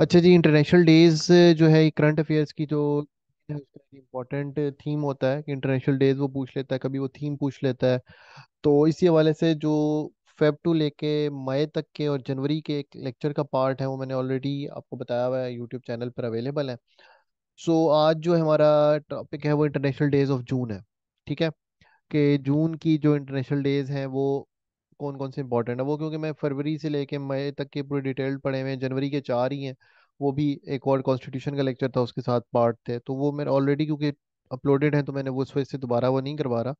अच्छा जी international days जो है करंट अफेयर्स की जो इम्पोर्टेंट थीम होता है कि इंटरनेशनल डेज वो पूछ लेता है कभी वो थीम पूछ लेता है तो इसी हवाले से जो फेब टू लेके मई तक के और जनवरी के एक लेक्चर का पार्ट है वो मैंने ऑलरेडी आपको बताया हुआ है यूट्यूब चैनल पर अवेलेबल है सो so, आज जो हमारा टॉपिक है वो इंटरनेशनल डेज ऑफ जून है ठीक है कि जून की जो इंटरनेशनल डेज हैं वो कौन कौन से इंपॉर्टेंट है वो क्योंकि मैं फरवरी से लेके मई तक के पूरे डिटेल्ड पढ़े हुए हैं जनवरी के चार ही हैं वो भी एक और कॉन्स्टिट्यूशन का लेक्चर था उसके साथ पार्ट थे तो वो मेरे ऑलरेडी क्योंकि अपलोडेड है तो मैंने वो उस वजह से दोबारा वो नहीं करवा रहा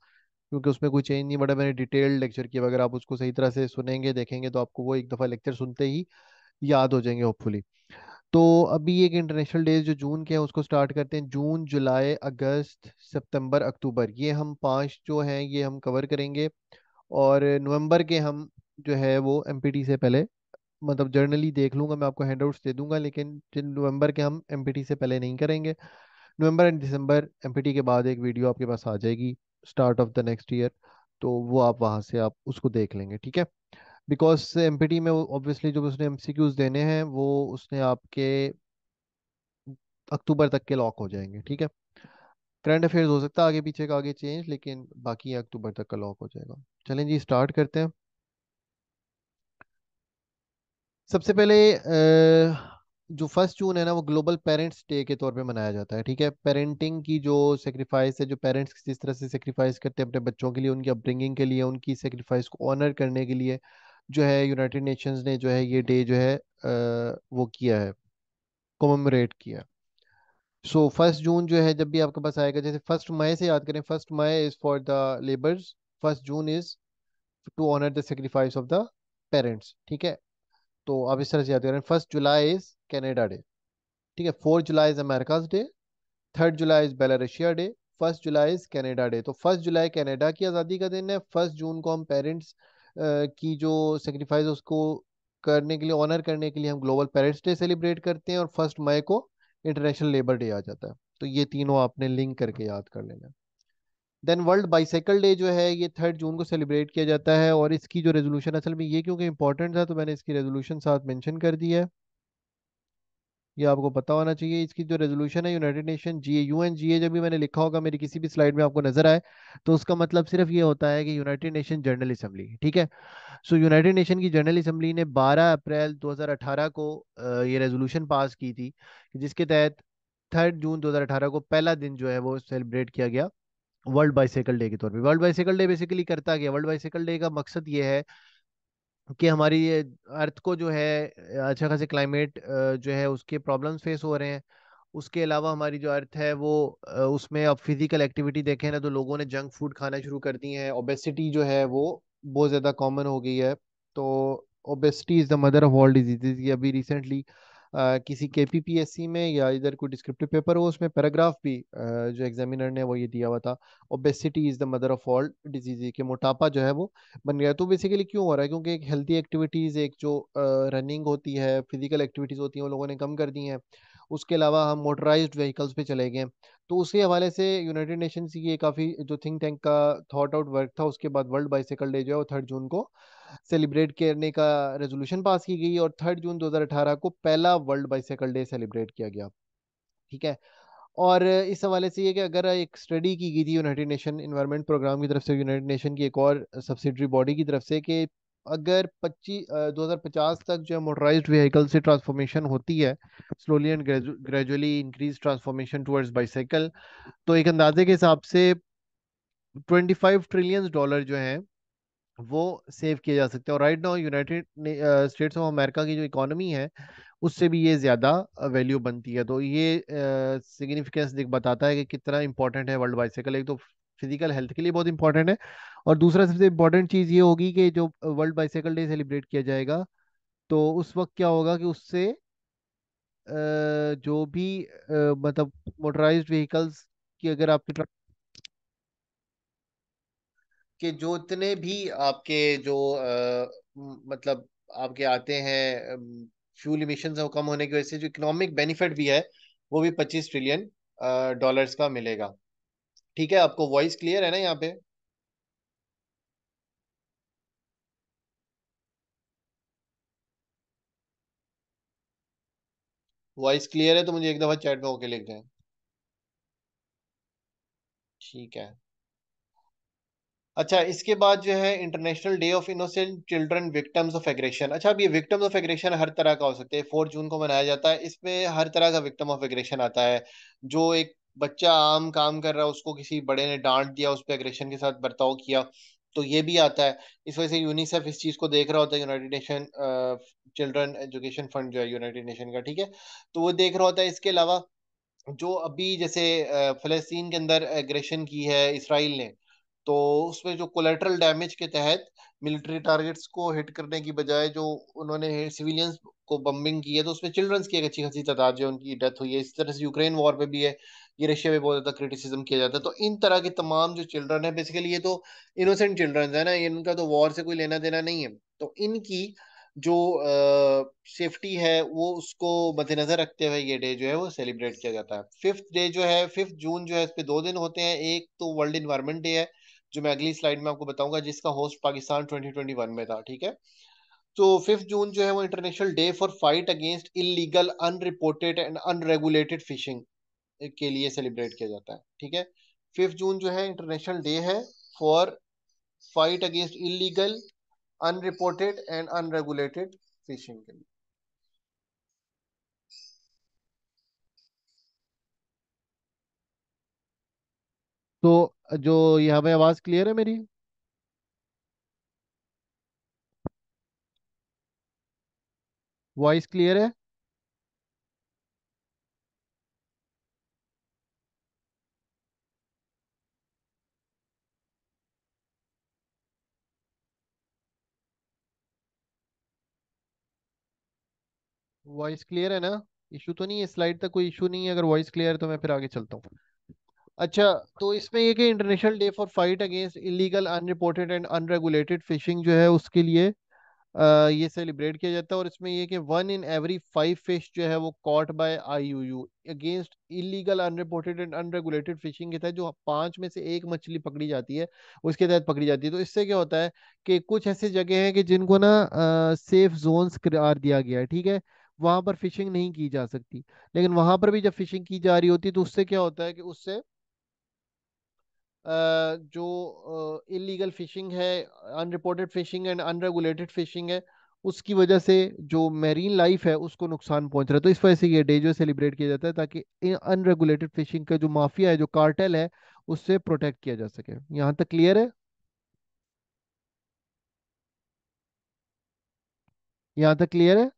क्योंकि उसमें कोई चेंज नहीं बड़ा मैंने डिटेल्ड लेक्चर किया अगर आप उसको सही तरह से सुनेंगे देखेंगे तो आपको वो एक दफ़ा लेक्चर सुनते ही याद हो जाएंगे होपफुली तो अभी एक इंटरनेशनल डेज जो जून के हैं उसको स्टार्ट करते हैं जून जुलाई अगस्त सितंबर अक्टूबर ये हम पांच जो हैं ये हम कवर करेंगे और नवंबर के हम जो है वो एम से पहले मतलब जर्नली देख लूँगा मैं आपको हैंड आउट्स दे दूँगा लेकिन नवंबर के हम एम से पहले नहीं करेंगे नवंबर एंड दिसंबर एम के बाद एक वीडियो आपके पास आ जाएगी start of the next year तो वो आप वहाँ से आप उसको देख लेंगे ठीक है बिकॉज एम में ऑब्वियसली जो उसने एम देने हैं वो उसने आपके अक्टूबर तक के लॉक हो जाएंगे ठीक है करंट अफेयर्स हो सकता है आगे पीछे का आगे चेंज लेकिन बाकी अक्टूबर तक का लॉक हो जाएगा चलें जी स्टार्ट करते हैं सबसे पहले जो फर्स्ट जून है ना वो ग्लोबल पेरेंट्स डे के तौर पे मनाया जाता है ठीक है पेरेंटिंग की जो सेक्रीफाइस है जो पेरेंट्स जिस तरह से सेक्रीफाइस करते हैं अपने बच्चों के लिए उनकी अपब्रिंगिंग के लिए उनकी सेक्रीफाइस को ऑनर करने के लिए जो है यूनाइटेड नेशंस ने जो है ये डे जो है आ, वो किया है कोमोमरेट किया सो फर्स्ट जून जो है जब भी आपके पास आएगा जैसे फर्स्ट मई से याद करें first May is for the labours first June is to honour the sacrifice of the parents ठीक है तो आप इस तरह से याद करें first July is Canada Day ठीक है fourth July is America's Day third July is Belarus Day first July is Canada Day तो फर्स्ट जुलाई कैनेडा की आज़ादी का दिन है फर्स्ट जून को हम पेरेंट्स की जो सेक्रीफाइस उसको करने के लिए ऑनर करने के लिए हम ग्लोबल पेरेंट्स डे सेलिब्रेट करते हैं और फर्स्ट मई को इंटरनेशनल लेबर डे आ जाता है तो ये तीनों आपने लिंक करके याद कर लेना है देन वर्ल्ड बाइसाइकिल डे जो है ये थर्ड जून को सेलिब्रेट किया जाता है और इसकी जो रेजोल्यूशन असल में ये क्योंकि इंपॉर्टेंट था तो मैंने इसकी रेजोल्यूशन साथ मेंशन कर दी है ये आपको पता होना चाहिए इसकी जो रेजोल्यूशन है United Nation G U N G A जब भी मैंने लिखा होगा मेरी किसी भी स्लाइड में आपको नजर आए तो उसका मतलब सिर्फ ये होता है कि यूनाइटेड नेशन जनरल असम्बली ठीक है सो यूनाइटेड नेशन की जनरल असम्बली ने 12 अप्रैल 2018 को ये रेजोल्यूशन पास की थी जिसके तहत थर्ड जून दो को पहला दिन जो है वो सेलिब्रेट किया गया वर्ल्ड बाइसाइकिल डे के तौर पे वर्ल्ड बाइसाइकिल डे बेसिकली करता गया वर्ल्ड बाइसाइकिल डे का मकसद ये है कि हमारी ये अर्थ को जो है अच्छा खासे क्लाइमेट जो है उसके प्रॉब्लम्स फेस हो रहे हैं उसके अलावा हमारी जो अर्थ है वो उसमें अब फिजिकल एक्टिविटी देखें ना तो लोगों ने जंक फूड खाना शुरू कर दी है ओबेसिटी जो है वो बहुत ज़्यादा कॉमन हो गई है तो obesity is the mother of all diseases अभी रिसेंटली किसी के पी पी एस सी में या इधर कोई डिस्क्रिप्टिव पेपर हो उसमें पैराग्राफ भी जो एग्जामिनर ने वो ये दिया हुआ था obesity is the mother of all disease के मोटापा जो है वो बन गया तो बेसिकली क्यों हो रहा है क्योंकि एक हेल्थी एक्टिविटीज़ एक जो रनिंग होती है फिजिकल एक्टिविटीज़ होती हैं वो लोगों ने कम कर दी हैं उसके अलावा हम मोटराइज व्हीकल्स पे चले गए तो उसके हवाले से यूनाइटेड नेशंस की ये काफ़ी जो थिंक टैंक का थॉट आउट वर्क था उसके बाद वर्ल्ड बाइसिकल डे जो है वो थर्ड जून को सेलिब्रेट करने का रेजोल्यूशन पास की गई और थर्ड जून 2018 को पहला वर्ल्ड बाइसाइकिल डे सेलिब्रेट किया गया ठीक है और इस हवाले से ये कि अगर एक स्टडी की गई थी यूनाइटेड नेशन इन्वायरमेंट प्रोग्राम की तरफ से यूनाइटेड नेशन की एक और सब्सिडरी बॉडी की तरफ से कि अगर पच्चीस दो तक जो है मोटराइज व्हीकल से ट्रांसफॉर्मेशन होती है slowly and gradually increase transformation towards bicycle तो एक अंदाजे के हिसाब से 25 ट्रिलियंस डॉलर जो हैं वो सेव किया जा सकते हैं और right now United States of America की जो इकोनॉमी है उससे भी ये ज़्यादा वैल्यू बनती है तो ये सिग्निफिकेंस uh, बताता है कि कितना इंपॉर्टेंट है वर्ल्ड बाइसाइकिल एक तो फिजिकल हेल्थ के लिए बहुत इंपॉर्टेंट है और दूसरा सबसे इंपॉर्टेंट चीज़ ये होगी कि जो वर्ल्ड बाइसाइकिल डे सेलिब्रेट किया जाएगा तो उस वक्त क्या होगा कि उससे जो भी मतलब मोटराइज व्हीकल्स की अगर आपकी ट्रक कि जो इतने भी आपके जो आ, मतलब आपके आते हैं फ्यूल इमिशन वो कम होने की वजह से जो इकोनॉमिक बेनिफिट भी है वो भी पच्चीस ट्रिलियन डॉलर्स का मिलेगा ठीक है आपको वॉइस क्लियर है ना यहाँ पे वॉइस क्लियर है तो मुझे एक दफा चैट में होके लिख दें ठीक है अच्छा इसके बाद जो है international day of Innocent Children Victims of Aggression अच्छा अब ये विक्टम्स ऑफ एग्रेशन हर तरह का हो सकता है फोर्थ जून को मनाया जाता है इसमें हर तरह का विक्टम ऑफ एग्रेशन आता है जो एक बच्चा आम काम कर रहा है उसको किसी बड़े ने डांट दिया उस पर एग्रेशन के साथ बर्ताव किया तो ये भी आता है इस वजह से यूनिसेफ इस चीज़ को देख रहा होता है United Nation Children Education Fund जो है यूनाइटेड नेशन का ठीक है तो वो देख रहा होता है इसके अलावा जो अभी जैसे फ़लस्तीन के अंदर एग्रेशन की है इसराइल ने तो उसमें जो कोलेट्रल डैमेज के तहत मिलिट्री टारगेट्स को हिट करने की बजाय जो उन्होंने सिविलियंस को बम्बिंग की है तो उसमें चिल्ड्रंस की एक अच्छी खासी तादाद जो उनकी डेथ हुई है इस तरह से यूक्रेन वॉर पे भी है ये रशिया में बहुत ज़्यादा क्रिटिसिज्म किया जाता है तो इन तरह के तमाम जो चिल्ड्रन है बेसिकली ये तो इनोसेंट चिल्ड्रन है ना इनका तो वॉर से कोई लेना देना नहीं है तो इनकी जो सेफ्टी है वो उसको मद्देनजर रखते हुए ये डे जो है वो सेलिब्रेट किया जाता है फिफ्थ डे जो है फिफ्थ जून जो है इस पे दो दिन होते हैं एक तो वर्ल्ड इन्वायरमेंट डे है जो मैं अगली स्लाइड में आपको बताऊंगा जिसका होस्ट पाकिस्तान 2021 में था ठीक है तो फिफ्थ जून जो है वो international day for fight against illegal unreported and unregulated fishing के लिए सेलिब्रेट किया जाता है ठीक है फिफ्थ जून जो है इंटरनेशनल डे है for fight against illegal unreported and unregulated fishing के लिए तो जो यहाँ पे आवाज़ क्लियर है मेरी वॉइस क्लियर है वॉइस क्लियर है ना इशू तो नहीं है स्लाइड तक कोई इशू नहीं है अगर वॉइस क्लियर है तो मैं फिर आगे चलता हूँ अच्छा तो इसमें ये कि international day for fight against illegal unreported and unregulated fishing जो है उसके लिए आ, ये सेलिब्रेट किया जाता है और इसमें ये कि one in every five fish जो है वो caught by IUU against illegal unreported and unregulated fishing के तहत जो पांच में से एक मछली पकड़ी जाती है उसके तहत पकड़ी जाती है तो इससे क्या होता है कि कुछ ऐसी जगह है कि जिनको ना सेफ जोन्स करार दिया गया है ठीक है वहां पर फिशिंग नहीं की जा सकती लेकिन वहां पर भी जब फिशिंग की जा रही होती है तो उससे क्या होता है कि उससे जो इलीगल फिशिंग है unreported fishing and unregulated fishing है उसकी वजह से जो मेरीन लाइफ है उसको नुकसान पहुंच रहा है तो इस वजह से ये डे जो सेलिब्रेट किया जाता है ताकि अनरेगुलेटेड फिशिंग का जो माफिया है जो कार्टेल है उससे प्रोटेक्ट किया जा सके यहाँ तक क्लियर है यहाँ तक क्लियर है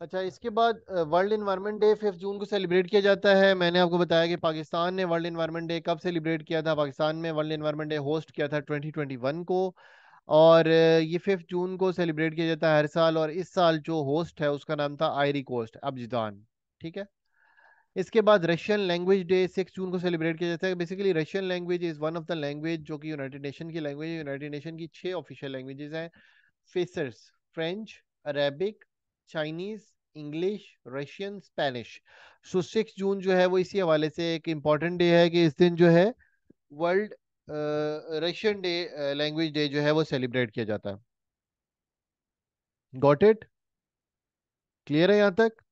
अच्छा इसके बाद world environment day fifth June को सेलिब्रेट किया जाता है मैंने आपको बताया कि पाकिस्तान ने वर्ल्ड इन्वायरमेंट डे कब सेलिब्रेट किया था पाकिस्तान में वर्ल्ड इन्वायरमेंट डे होस्ट किया था 2021 को और ये फिफ्थ जून को सेलिब्रेट किया जाता है हर साल और इस साल जो होस्ट है उसका नाम था आयरी कोस्ट अब्जदान ठीक है इसके बाद Russian language day six June को सेलिब्रेट किया जाता है basically Russian language is one of the language जो कि यूनाइटेड नेशन की लैंग्वेज यूनाइटेड नेशन की छः ऑफिशियल लैंग्वेजेज हैं facers French Arabic Chinese English Russian Spanish so six June जो है वो इसी हवाले से एक इम्पॉर्टेंट डे है कि इस दिन जो है world Russian day language day जो है वो सेलिब्रेट किया जाता है गॉट इट क्लियर है यहां तक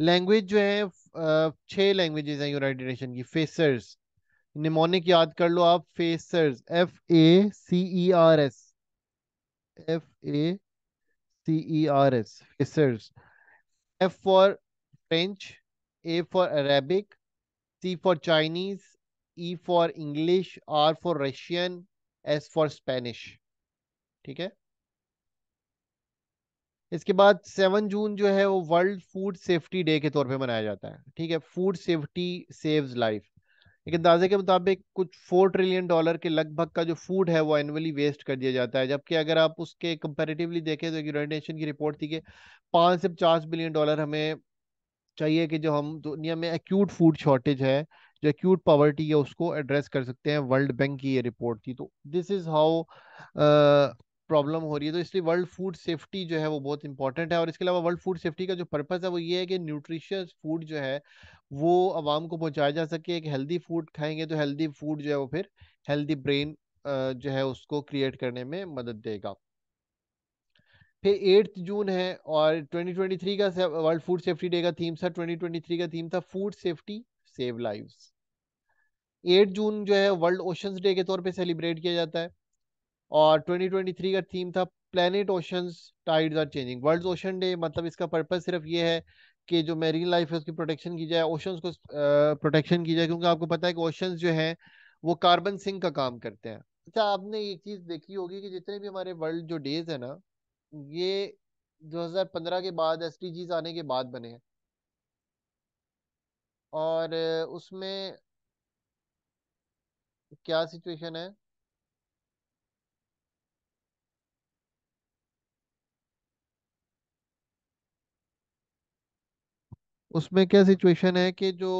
लैंग्वेज जो है uh, छह लैंग्वेजेस हैं यूनाइटेड नेशन की फेसर्स निमोनिक याद कर लो आप facers F A C E R S F A C E R S facers F for French A for Arabic C for Chinese E for English R for Russian S for Spanish ठीक है इसके बाद seven June जो है वो world food safety day के तौर पे मनाया जाता है ठीक है फूड सेफ्टी सेव्स लाइफ एक अंदाजे के मुताबिक कुछ फोर ट्रिलियन डॉलर के लगभग का जो फूड है वो एनुअली वेस्ट कर दिया जाता है जबकि अगर आप उसके कंपेरेटिवली देखें तो यूनाइटेड नेशन की रिपोर्ट थी कि पाँच से पचास बिलियन डॉलर हमें चाहिए कि जो हम दुनिया में एक्यूट फूड शॉर्टेज है जो एक्यूट पॉवर्टी है उसको एड्रेस कर सकते हैं वर्ल्ड बैंक की ये रिपोर्ट थी तो दिस इज़ हाउ प्रॉब्लम हो रही है तो इसलिए वर्ल्ड फूड सेफ्टी जो है वो बहुत इंपॉर्टेंट है और इसके अलावा वर्ल्ड फूड सेफ्टी का जो पर्पज़ है वो ये है कि न्यूट्रिशियस फूड जो है वो आवाम को पहुंचाया जा सके एक हेल्दी फूड खाएंगे तो हेल्दी फूड जो है वो फिर हेल्दी ब्रेन जो है उसको क्रिएट करने में मदद देगा फिर एट्थ जून है और 2023 का वर्ल्ड फूड सेफ्टी डे का थीम था 2023 का थीम था food safety save lives eight June जो है वर्ल्ड ओशन डे के तौर पे सेलिब्रेट किया जाता है और 2023 का थीम था planet ocean tides are changing world ocean day मतलब इसका पर्पज सिर्फ ये है कि जो मेरीन लाइफ है उसकी प्रोटेक्शन की जाए ओशन को प्रोटेक्शन की जाए क्योंकि आपको पता है कि ओशन जो है वो कार्बन सिंक का काम करते हैं अच्छा आपने एक चीज देखी होगी कि जितने भी हमारे वर्ल्ड जो डेज है ना ये 2015 के बाद एस आने के बाद बने हैं और उसमें क्या सिचुएशन है उसमें क्या सिचुएशन है कि जो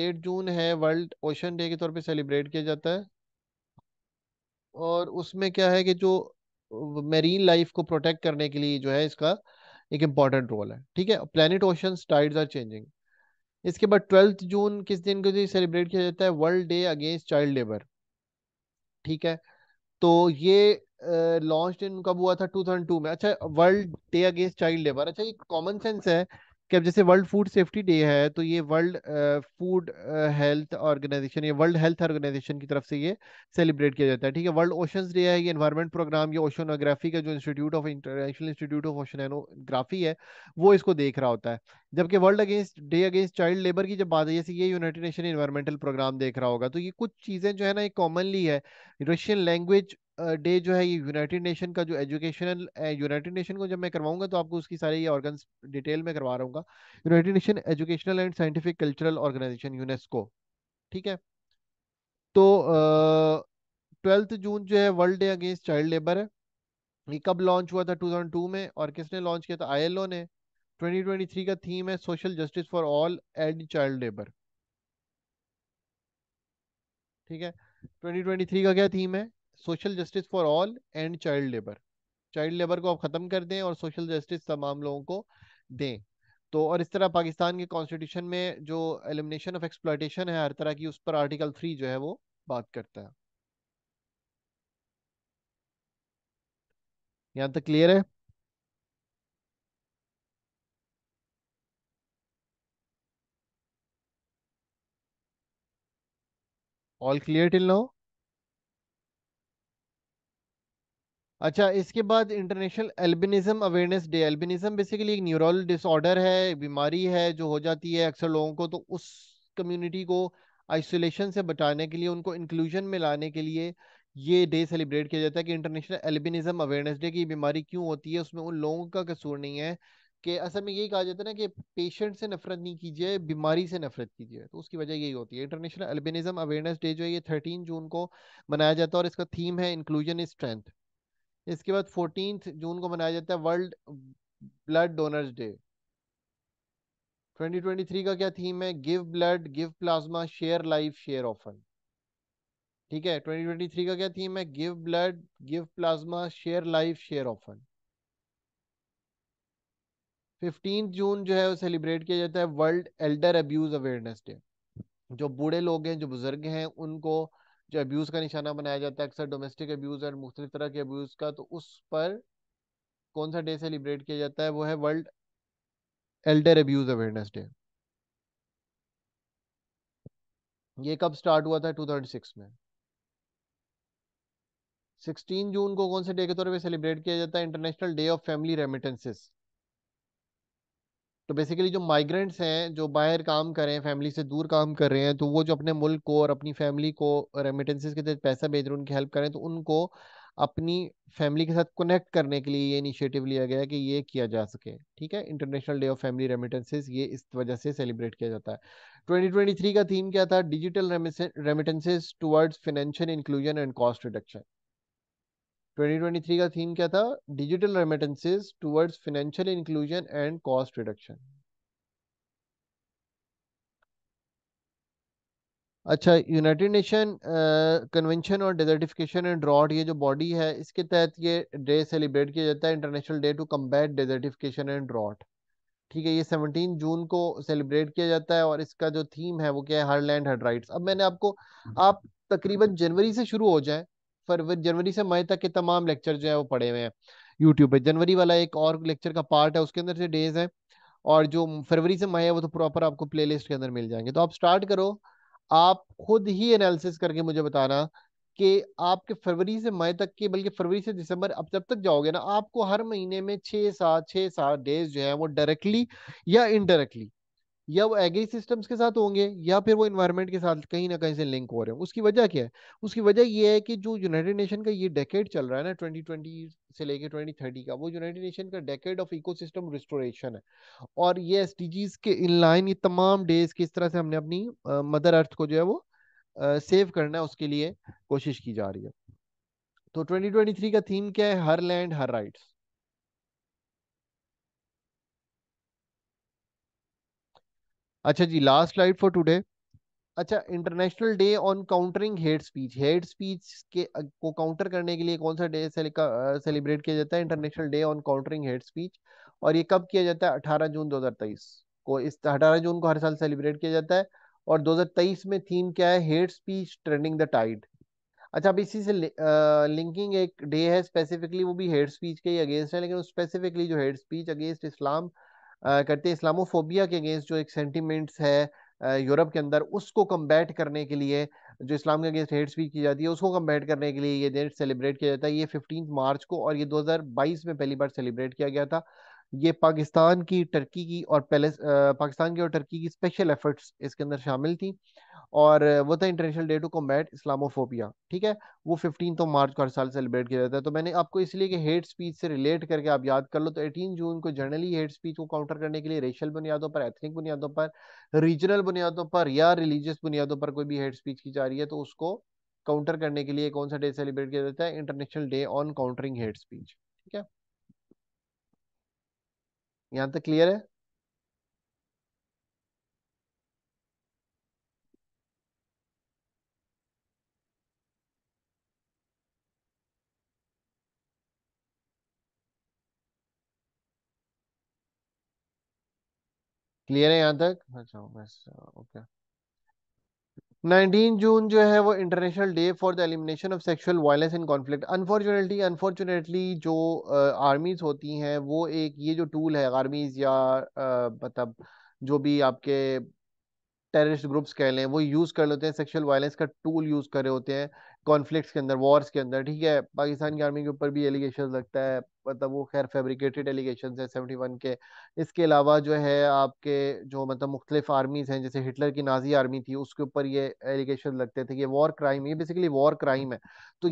एट जून है वर्ल्ड ओशन डे के तौर पे सेलिब्रेट किया जाता है और उसमें क्या है कि जो मेरीन लाइफ को प्रोटेक्ट करने के लिए जो है इसका एक इम्पॉर्टेंट रोल है ठीक है planet ocean tides are changing इसके बाद ट्वेल्थ जून किस दिन को सेलिब्रेट किया जाता है world day against child labour ठीक है तो ये लॉन्च इन कब हुआ था 2002 में अच्छा world day against child labour अच्छा ये कॉमन सेंस है कि अब जैसे वर्ल्ड फूड सेफ्टी डे है तो ये वर्ल्ड फूड हेल्थ ऑर्गेनाइजेशन या वर्ल्ड हेल्थ ऑर्गेनाइजेशन की तरफ से ये सेलिब्रेट किया जाता है ठीक है वर्ल्ड ओशन डे है ये इन्वायरमेंट प्रोग्राम ये ओशनोग्राफी का जो institute of international institute of oceanography है वो इसको देख रहा होता है जबकि world against day against child labour की जब बात है जैसे ये यूनाइटेड नेशन इन्वायरमेंटल प्रोग्राम देख रहा होगा तो ये कुछ चीज़ें जो है ना ये कॉमनली है रशियन लैंग्वेज डे जो है ये यूनाइटेड नेशन का जो एजुकेशनल यूनाइटेड नेशन को जब मैं करवाऊंगा तो आपको उसकी सारी ये डिटेल में करवा रहा united nation educational and scientific cultural organization UNESCO ठीक है तो ट्वेल्थ जून जो है world day against child labour है ये कब लॉन्च हुआ था टू में और किसने लॉन्च किया था आई ने 2023 का थीम है social justice for all and child labour ठीक है 2023 का क्या थीम है social justice for all and child labour child labour को आप ख़त्म कर दें और सोशल जस्टिस तमाम लोगों को दें तो और इस तरह पाकिस्तान के कॉन्स्टिट्यूशन में जो एलिमिनेशन ऑफ एक्सप्लाइटेशन है हर तरह की उस पर आर्टिकल थ्री जो है वो बात करता है यहाँ तक क्लियर है ऑल क्लियर टिल नाउ अच्छा इसके बाद international albinism awareness day albinism basically एक न्यूरल डिसऑर्डर है एक बीमारी है जो हो जाती है अक्सर लोगों को तो उस कम्युनिटी को आइसोलेशन से बचाने के लिए उनको इंक्लूजन में लाने के लिए ये डे सेलिब्रेट किया जाता है कि इंटरनेशनल एल्बिनिज्म अवेयरनेस डे की बीमारी क्यों होती है उसमें उन लोगों का कसूर नहीं है कि असल में यही कहा जाता है ना कि पेशेंट से नफरत नहीं कीजिए बीमारी से नफरत कीजिए तो उसकी वजह यही होती है इंटरनेशनल एल्बिनिज्म अवेयरनेस डे जो है ये थर्टीन जून को मनाया जाता है और इसका थीम है इंक्लूजन इज स्ट्रेंथ इसके बाद फोर्टीन जून को मनाया जाता है वर्ल्ड ब्लड डोनर्स डे 2023 का क्या थीम है give blood give plasma share life share often ठीक है 2023 का क्या थीम है give blood give plasma share life share often 15 June जो है वो सेलिब्रेट किया जाता है world elder abuse awareness day जो बूढ़े लोग हैं जो बुजुर्ग हैं उनको जो अब्यूज़ का निशाना बनाया जाता है अक्सर डोमेस्टिक अब्यूज़ और मुख्तलिफ तरह के अब्यूज़ का तो उस पर कौन सा डे सेलिब्रेट किया जाता है वो है world elder abuse awareness day ये कब स्टार्ट हुआ था 2006 में 16 जून को कौन से डे के तौर पे सेलिब्रेट किया जाता है international day of family remittances तो बेसिकली जो माइग्रेंट्स हैं जो बाहर काम कर रहे हैं फैमिली से दूर काम कर रहे हैं तो वो जो अपने मुल्क को और अपनी फैमिली को रेमिटेंसेज के तहत पैसा भेज रहे हैं उनकी हेल्प करें तो उनको अपनी फैमिली के साथ कनेक्ट करने के लिए ये इनिशिएटिव लिया गया कि ये किया जा सके ठीक है international day of family remittances ये इस वजह से सेलिब्रेट किया जाता है 2023 का थीम क्या था digital remittances towards financial inclusion and cost reduction 2023 का थीम क्या था digital remittances towards financial inclusion and cost reduction अच्छा यूनाइटेड नेशन कन्वेंशन और डेजर्टिफिकेशन एंड ड्रॉट ये जो बॉडी है इसके तहत ये डे सेलिब्रेट किया जाता है international day to combat desertification and drought ठीक है ये 17 जून को सेलिब्रेट किया जाता है और इसका जो थीम है वो क्या है हर लैंड हर राइट्स अब मैंने आपको हम्म। आप तकरीबन जनवरी से शुरू हो जाए फरवरी जनवरी से मई तक के तमाम लेक्चर जो है वो पड़े हुए हैं यूट्यूब पे जनवरी वाला एक और लेक्चर का पार्ट है उसके अंदर से डेज है और जो फरवरी से मई है वो तो प्रॉपर आपको प्ले के अंदर मिल जाएंगे तो आप स्टार्ट करो आप खुद ही एनालिसिस करके मुझे बताना कि आपके फरवरी से मई तक के बल्कि फरवरी से दिसंबर अब जब तक जाओगे ना आपको हर महीने में छः सात छः सात डेज जो है वो डायरेक्टली या इनडायरेक्टली या वो एग्री सिस्टम्स के साथ होंगे या फिर वो इन्वायरमेंट के साथ कहीं ना कहीं से लिंक हो रहे हैं उसकी वजह क्या है उसकी वजह ये है कि जो यूनाइटेड नेशन का ये डेकेड चल रहा है ना 2020 से लेके 2030 का वो यूनाइटेड नेशन का डेकेड ऑफ इकोसिस्टम रिस्टोरेशन है और ये एस के इन लाइन ये तमाम डेज किस तरह से हमने अपनी मदर अर्थ को जो है वो सेव करना है उसके लिए कोशिश की जा रही है तो ट्वेंटी का थीम क्या है हर लैंड हर राइट्स अच्छा जी लास्ट स्लाइड फॉर टुडे अच्छा international day on countering hate speech hate speech के को काउंटर करने के लिए कौन सा डे सेलिब्रेट किया जाता है international day on countering hate speech और ये कब किया जाता है अठारह जून दो को इस अठारह जून को हर साल सेलिब्रेट किया जाता है और 2023 में थीम क्या है hate speech trending the tide अच्छा अब इसी से लिंकिंग एक डे है स्पेसिफिकली वो भी हेड स्पीच के ही अगेंस्ट है लेकिन स्पेसिफिकली जो हेड स्पीच अगेंस्ट इस्लाम करते हैं इस्लामोफोबिया के अगेंस्ट जो एक सेंटिमेंट्स है यूरोप के अंदर उसको कम्बैट करने के लिए जो इस्लाम के अगेंस्ट हेट स्पीच की जाती है उसको कम्बैट करने के लिए ये दिन सेलिब्रेट किया जाता है ये फिफ्टीन मार्च को और ये 2022 में पहली बार सेलिब्रेट किया गया था ये पाकिस्तान की टर्की की और पैलेस पाकिस्तान की और टर्की की स्पेशल एफर्ट्स इसके अंदर शामिल थी और वो था international day to combat Islamophobia ठीक है वो फिफ्टीन तो मार्च को हर साल सेलिब्रेट किया जाता है तो मैंने आपको इसलिए कि हेट स्पीच से रिलेट करके आप याद कर लो तो एटीन जून को जनरली हेट स्पीच को काउंटर करने के लिए रेशल बुनियादों पर एथनिक बुनियादों पर रीजनल बुनियादों पर या रिलीजियस बुनियादों पर कोई भी हेट स्पीच की जा रही है तो उसको काउंटर करने के लिए कौन सा डे सेलिब्रेट किया जाता है international day on countering hate speech ठीक है यहाँ तक क्लियर है क्लियर है यहाँ तक अच्छा बस ओके नाइनटीन जून जो है वो international day for the elimination of sexual violence in conflict unfortunately unfortunately जो आर्मीज uh, होती हैं वो एक ये जो टूल है आर्मीज या uh, मतलब जो भी आपके टेररिस्ट ग्रुप्स कह लें वो यूज़ कर लेते हैं सेक्सुअल वायलेंस का टूल यूज़ कर रहे होते हैं कॉन्फ्लिक्ट्स के अंदर वॉर्स के अंदर ठीक है पाकिस्तान की आर्मी के ऊपर भी एलिगेशन लगता है मतलब वो खैर फेब्रिकेटेड एलिगेशन है सेवेंटी वन के इसके अलावा जो है आपके जो मतलब मुख्तलिफ आर्मीज हैं जैसे हिटलर की नाजी आर्मी थी उसके ऊपर ये एलिगेशन लगते थे कि वॉर क्राइम ये बेसिकली वॉर क्राइम है तो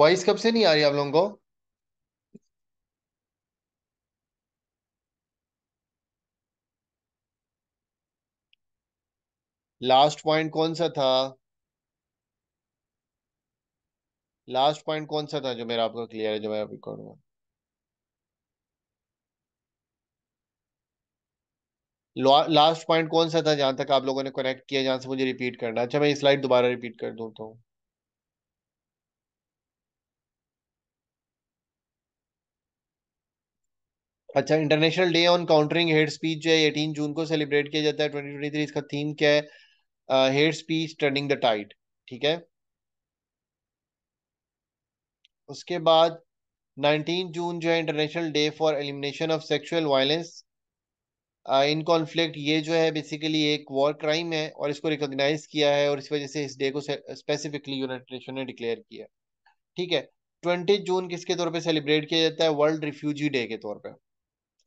वॉइस कब से नहीं आ रही आप लोगों को लास्ट पॉइंट कौन सा था लास्ट पॉइंट कौन सा था जो मेरा आपको क्लियर है जो मैं अभी करूँगा लास्ट पॉइंट कौन सा था जहां तक आप लोगों ने कनेक्ट किया जहां से मुझे रिपीट करना अच्छा मैं स्लाइड दोबारा रिपीट कर दूँ तो अच्छा international day on countering hate speech जो है एटीन जून को सेलिब्रेट किया जाता है ट्वेंटी ट्वेंटी थ्री इसका थीम क्या है hate speech turning the tide ठीक है उसके बाद नाइनटीन जून जो है international day for elimination of sexual violence in conflict ये जो है बेसिकली एक वॉर क्राइम है और इसको रिकोगनाइज किया है और इस वजह से इस डे को स्पेसिफिकली यूनाइटेड नेशन ने डिक्लेयर किया ठीक है ट्वेंटी जून किसके तौर पे सेलिब्रेट किया जाता है वर्ल्ड रिफ्यूजी डे के तौर पे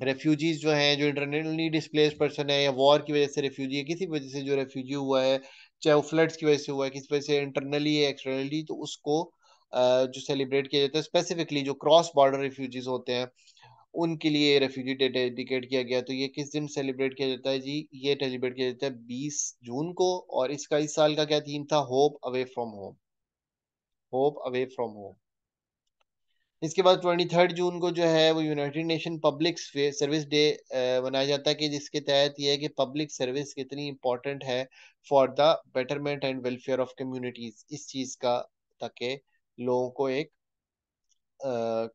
रेफ्यूजीज जो हैं जो इंटरनली डिस्प्लेस पर्सन है या वॉर की वजह से रेफ्यूजी है किसी वजह से जो रेफ्यूजी हुआ है चाहे वो फ्लड्स की वजह से हुआ है किसी वजह से इंटरनली है एक्सटर्नली तो उसको जो सेलिब्रेट किया जाता है स्पेसिफिकली जो क्रॉस बॉर्डर रेफ्यूजीज होते हैं उनके लिए रेफ्यूजी डे डेडिकेट किया गया तो ये किस दिन सेलिब्रेट किया जाता है जी ये सेलिब्रेट किया जाता है बीस जून को और इसका इस साल का क्या थीम था hope away from home hope away from home इसके बाद ट्वेंटी थर्ड जून को जो है वो united nation public service day मनाया जाता है कि जिसके तहत ये है कि पब्लिक सर्विस कितनी इम्पोर्टेंट है for the betterment and welfare of communities इस चीज़ का ताकि लोगों को एक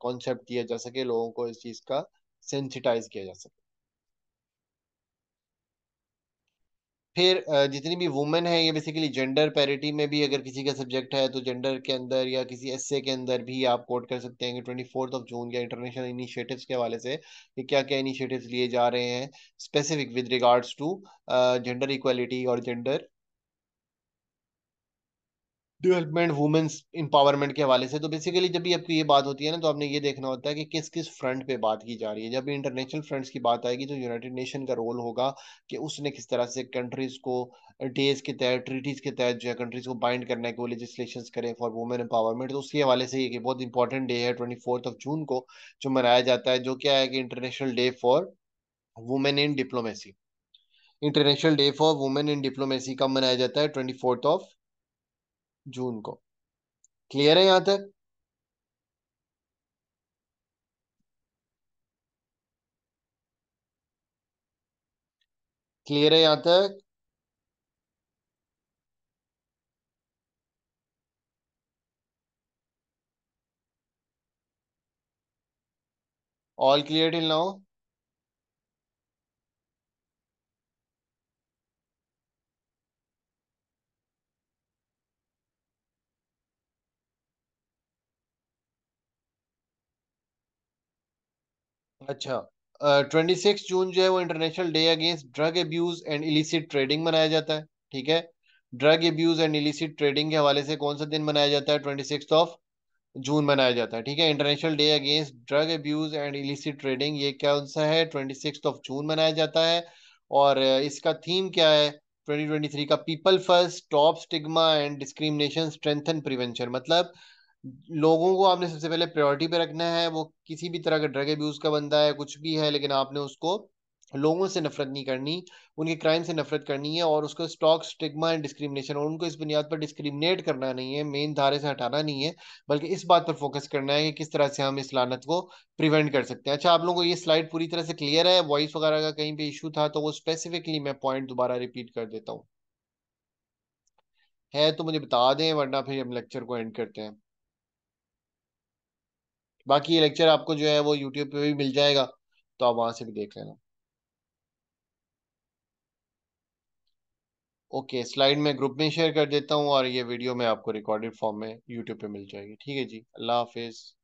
कॉन्सेप्ट दिया जा सके लोगों को इस चीज़ का सेंसिटाइज किया जा सके फिर जितनी भी वुमेन है ये बेसिकली जेंडर पैरिटी में भी अगर किसी का सब्जेक्ट है तो जेंडर के अंदर या किसी एसए के अंदर भी आप कोट कर सकते हैं कि ट्वेंटी फोर्थ ऑफ जून या इंटरनेशनल इनिशिएटिव्स के हवाले से कि क्या क्या इनिशिएटिव्स लिए जा रहे हैं specific with regards to gender equality और जेंडर डेवलपमेंट वुमेन्स इंपावरमेंट के हवाले से तो बेसिकली जब भी आपकी ये बात होती है ना तो आपने ये देखना होता है कि किस किस फ्रंट पे बात की जा रही है जब भी इंटरनेशनल फ्रंट्स की बात आएगी तो यूनाइटेड नेशन का रोल होगा कि उसने किस तरह से कंट्रीज को डेज के तहत ट्रीटीज के तहत जो है कंट्रीज को बाइंड करने के वो लेजिस्लेशन करें फॉर वुमेन एम्पावरमेंट तो उसके हवाले से ये बहुत इंपॉर्टेंट डे है ट्वेंटी ऑफ जून को जो मनाया जाता है जो क्या है कि international day for women in diplomacy international day for women in diplomacy कब मनाया जाता है ट्वेंटी फोर्थ ऑफ जून को क्लियर है यहां तक क्लियर है यहां तक ऑल क्लियर टिल नाउ अच्छा ट्वेंटी सिक्स जून जो है वो international day against drug abuse and illicit trading मनाया जाता है ठीक है drug abuse and illicit trading के हवाले से कौन सा दिन मनाया जाता है ट्वेंटी सिक्स ऑफ जून मनाया जाता है ठीक है international day against drug abuse and illicit trading ये कौन सा है ट्वेंटी सिक्स ऑफ जून मनाया जाता है और इसका थीम क्या है ट्वेंटी ट्वेंटी थ्री का people first stop stigma and discrimination strengthen prevention मतलब लोगों को आपने सबसे पहले प्रायोरिटी पे रखना है वो किसी भी तरह का ड्रग एब्यूज का बंदा है कुछ भी है लेकिन आपने उसको लोगों से नफरत नहीं करनी उनके क्राइम से नफरत करनी है और उसको स्टॉक स्टिग्मा एंड डिस्क्रिमिनेशन और उनको इस बुनियाद पर डिस्क्रिमिनेट करना नहीं है मेन धारे से हटाना नहीं है बल्कि इस बात पर फोकस करना है कि किस तरह से हम इस लानत को प्रिवेंट कर सकते हैं अच्छा आप लोगों को ये स्लाइड पूरी तरह से क्लियर है वॉइस वगैरह का कहीं पर इशू था तो वो स्पेसिफिकली मैं पॉइंट दोबारा रिपीट कर देता हूँ है तो मुझे बता दें वरना फिर हम लेक्चर को एंड करते हैं बाकी ये लेक्चर आपको जो है वो यूट्यूब पे भी मिल जाएगा तो आप वहां से भी देख लेना ओके स्लाइड में ग्रुप में शेयर कर देता हूँ और ये वीडियो मैं आपको रिकॉर्डेड फॉर्म में यूट्यूब पे मिल जाएगी ठीक है जी अल्लाह हाफिज़